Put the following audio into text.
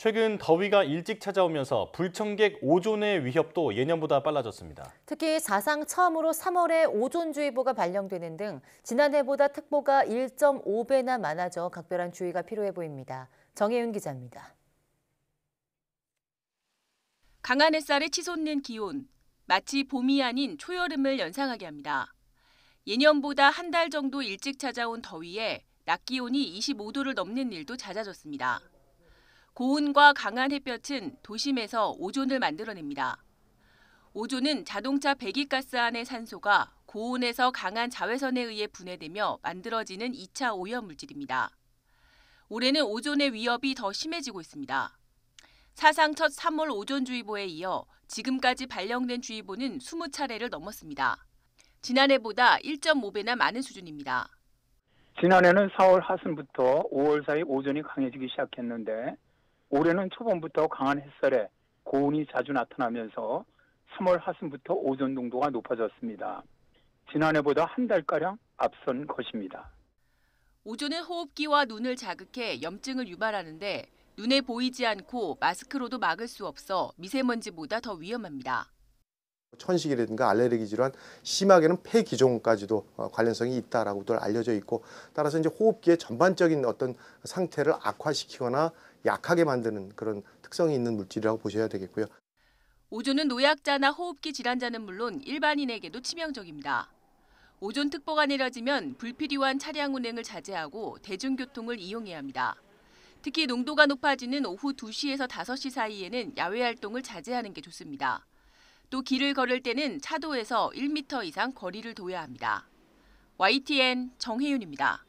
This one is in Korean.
최근 더위가 일찍 찾아오면서 불청객 오존의 위협도 예년보다 빨라졌습니다. 특히 사상 처음으로 3월에 오존주의보가 발령되는 등 지난해보다 특보가 1.5배나 많아져 각별한 주의가 필요해 보입니다. 정혜윤 기자입니다. 강한 햇살에 치솟는 기온, 마치 봄이 아닌 초여름을 연상하게 합니다. 예년보다 한 달 정도 일찍 찾아온 더위에 낮 기온이 25도를 넘는 일도 잦아졌습니다. 고온과 강한 햇볕은 도심에서 오존을 만들어냅니다. 오존은 자동차 배기가스 안의 산소가 고온에서 강한 자외선에 의해 분해되며 만들어지는 2차 오염 물질입니다. 올해는 오존의 위협이 더 심해지고 있습니다. 사상 첫 3월 오존주의보에 이어 지금까지 발령된 주의보는 20차례를 넘었습니다. 지난해보다 1.5배나 많은 수준입니다. 지난해는 4월 하순부터 5월 사이 오존이 강해지기 시작했는데 올해는 초봄부터 강한 햇살에 고온이 자주 나타나면서 3월 하순부터 오존 농도가 높아졌습니다. 지난해보다 한 달가량 앞선 것입니다. 오존은 호흡기와 눈을 자극해 염증을 유발하는데 눈에 보이지 않고 마스크로도 막을 수 없어 미세먼지보다 더 위험합니다. 천식이라든가 알레르기 질환, 심하게는 폐기종까지도 어, 관련성이 있다라고도 알려져 있고 따라서 이제 호흡기의 전반적인 어떤 상태를 악화시키거나 약하게 만드는 그런 특성이 있는 물질이라고 보셔야 되겠고요. 오존은 노약자나 호흡기 질환자는 물론 일반인에게도 치명적입니다. 오존 특보가 내려지면 불필요한 차량 운행을 자제하고 대중교통을 이용해야 합니다. 특히 농도가 높아지는 오후 2시에서 5시 사이에는 야외 활동을 자제하는 게 좋습니다. 또 길을 걸을 때는 차도에서 1m 이상 거리를 둬야 합니다. YTN 정혜윤입니다.